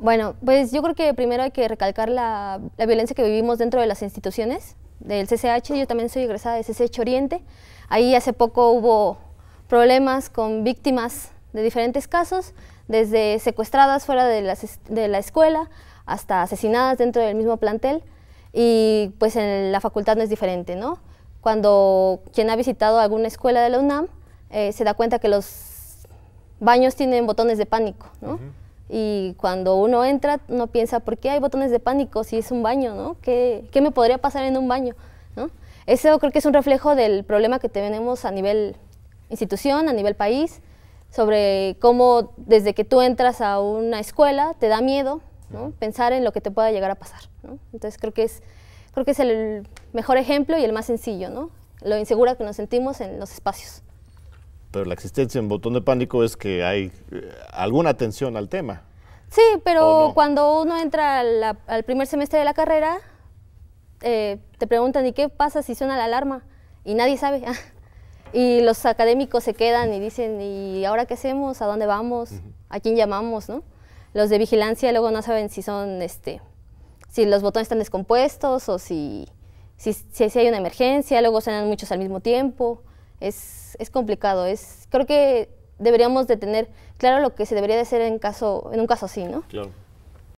Bueno, pues yo creo que primero hay que recalcar la, violencia que vivimos dentro de las instituciones del CCH. Yo también soy egresada de CCH Oriente. Ahí hace poco hubo problemas con víctimas de diferentes casos, desde secuestradas fuera de la, escuela hasta asesinadas dentro del mismo plantel. Y pues en la facultad no es diferente, ¿no? Cuando quien ha visitado alguna escuela de la UNAM eh, se da cuenta que los baños tienen botones de pánico, ¿no? Y cuando uno entra, uno piensa, ¿por qué hay botones de pánico si es un baño? ¿no? ¿Qué, qué me podría pasar en un baño? ¿no? Eso creo que es un reflejo del problema que tenemos a nivel institución, a nivel país, sobre cómo desde que tú entras a una escuela te da miedo pensar en lo que te pueda llegar a pasar. Entonces creo que es, creo que es el mejor ejemplo y el más sencillo, ¿no? lo insegura que nos sentimos en los espacios pero la existencia en botón de pánico es que hay eh, alguna atención al tema. Sí, pero cuando uno entra al, primer semestre de la carrera, eh, te preguntan, ¿y qué pasa si suena la alarma? Y nadie sabe. y los académicos se quedan y dicen, ¿y ahora qué hacemos? ¿A dónde vamos? ¿A quién llamamos? ¿no? Los de vigilancia luego no saben si son, este, si los botones están descompuestos o si, si, si hay una emergencia, luego suenan muchos al mismo tiempo es, es complicado. Es, creo que deberíamos de tener claro lo que se debería de hacer en, caso, en un caso así, ¿no? Claro.